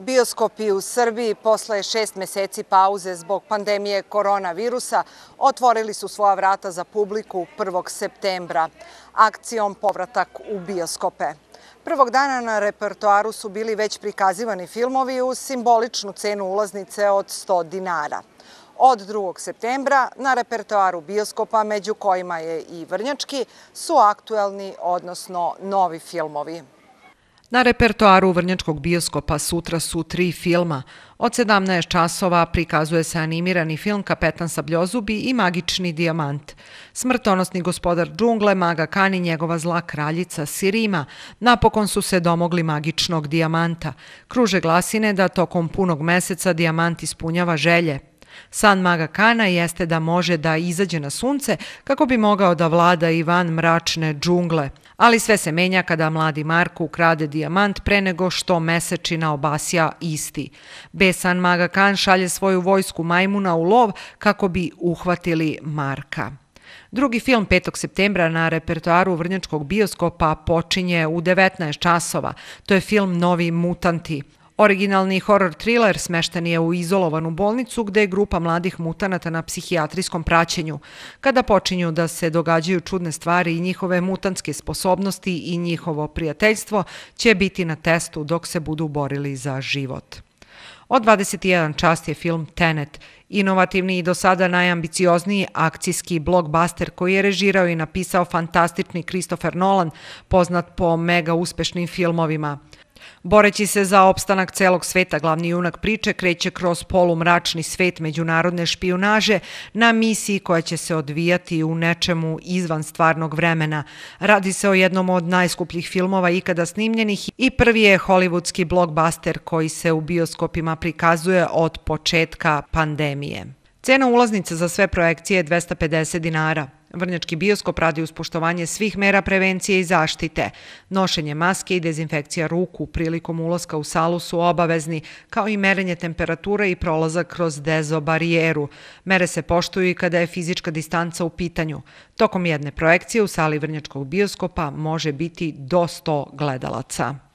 Bioskopi u Srbiji posle šest meseci pauze zbog pandemije koronavirusa otvorili su svoja vrata za publiku 1. septembra akcijom Povratak u bioskope. Prvog dana na repertoaru su bili već prikazivani filmovi u simboličnu cenu ulaznice od 100 dinara. Od 2. septembra na repertoaru bioskopa, među kojima je i Vrnjački, su aktuelni, odnosno novi filmovi. Na repertoaru Vrnjačkog bioskopa sutra su tri filma. Od 17 časova prikazuje se animirani film Kapetan sa Sabljozubi i Magični dijamant. Smrtonosni gospodar džungle, maga Kan i njegova zla kraljica Sirima napokon su se domogli magičnog dijamanta. Kruže glasine da tokom punog meseca dijamant ispunjava želje. San maga Kana jeste da može da izađe na sunce kako bi mogao da vlada i van mračne džungle ali sve se menja kada mladi Marko ukrade dijamant pre nego što mesečina obasja isti. Besan Maga Kan šalje svoju vojsku majmuna u lov kako bi uhvatili Marka. Drugi film 5. septembra na repertoaru Vrnjačkog bioskopa počinje u 19 časova. To je film Novi mutanti. Originalni horror thriller smešten je u izolovanu bolnicu gde je grupa mladih mutanata na psihijatrijskom praćenju. Kada počinju da se događaju čudne stvari i njihove mutanske sposobnosti i njihovo prijateljstvo će biti na testu dok se budu borili za život. Od 21 čast je film Tenet, inovativni i do sada najambiciozniji akcijski blockbuster koji je režirao i napisao fantastični Christopher Nolan, poznat po mega uspešnim filmovima. Boreći se za opstanak celog sveta, glavni junak priče kreće kroz polumračni svet međunarodne špionaže na misiji koja će se odvijati u nečemu izvan stvarnog vremena. Radi se o jednom od najskupljih filmova ikada snimljenih i prvi je hollywoodski blockbuster koji se u bioskopima prikazuje od početka pandemije. Cena ulaznice za sve projekcije je 250 dinara. Vrnjački bioskop radi uz poštovanje svih mera prevencije i zaštite. Nošenje maske i dezinfekcija ruku prilikom ulaska u salu su obavezni, kao i merenje temperature i prolazak kroz dezo barijeru. Mere se poštuju i kada je fizička distanca u pitanju. Tokom jedne projekcije u sali Vrnjačkog bioskopa može biti do 100 gledalaca.